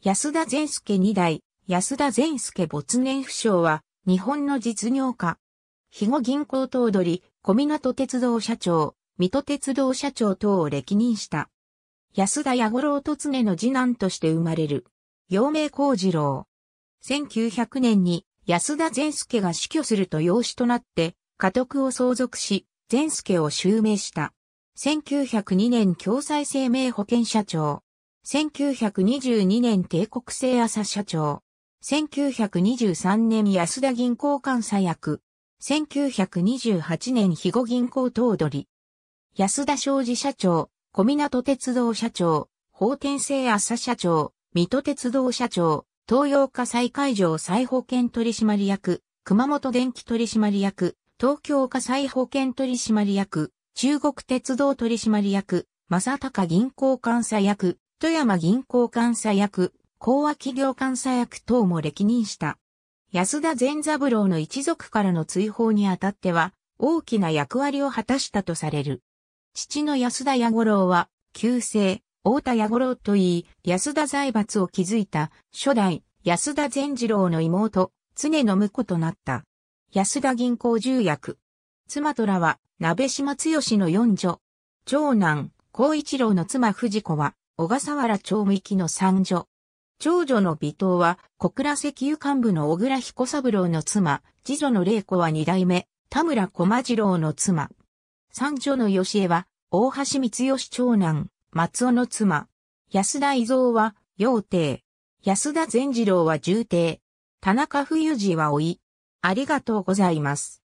安田善助二代、安田善助没年不詳は、日本の実業家。肥後銀行頭取、小港鉄道社長、水戸鉄道社長等を歴任した。安田矢五郎と常の次男として生まれる。陽明幸次郎。1900年に安田善助が死去すると養子となって、家督を相続し、善助を襲名した。1902年共済生命保険社長。1922年帝国製朝社長。1923年安田銀行監査役。1928年肥後銀行頭取。安田商事社長、小港鉄道社長、法天製朝社長、水戸鉄道社長、東洋火災会場再保険取締役、熊本電気取締役、東京火災保険取締役、中国鉄道取締役、正隆銀行監査役、富山銀行監査役、講和企業監査役等も歴任した。安田善三郎の一族からの追放にあたっては、大きな役割を果たしたとされる。父の安田矢五郎は、旧姓、大田矢五郎といい、安田財閥を築いた初代安田善次郎の妹、常の婿となった。安田銀行重役。妻とらは、鍋島剛の四女。長男、孝一郎の妻藤子は、小笠原町向きの三女。長女の美藤は、小倉石油幹部の小倉彦三郎の妻、次女の玲子は二代目、田村駒次郎の妻。三女の吉江は、大橋光義長男、松尾の妻。安田伊蔵は、陽帝。安田善次郎は重帝。田中冬二は老い。ありがとうございます。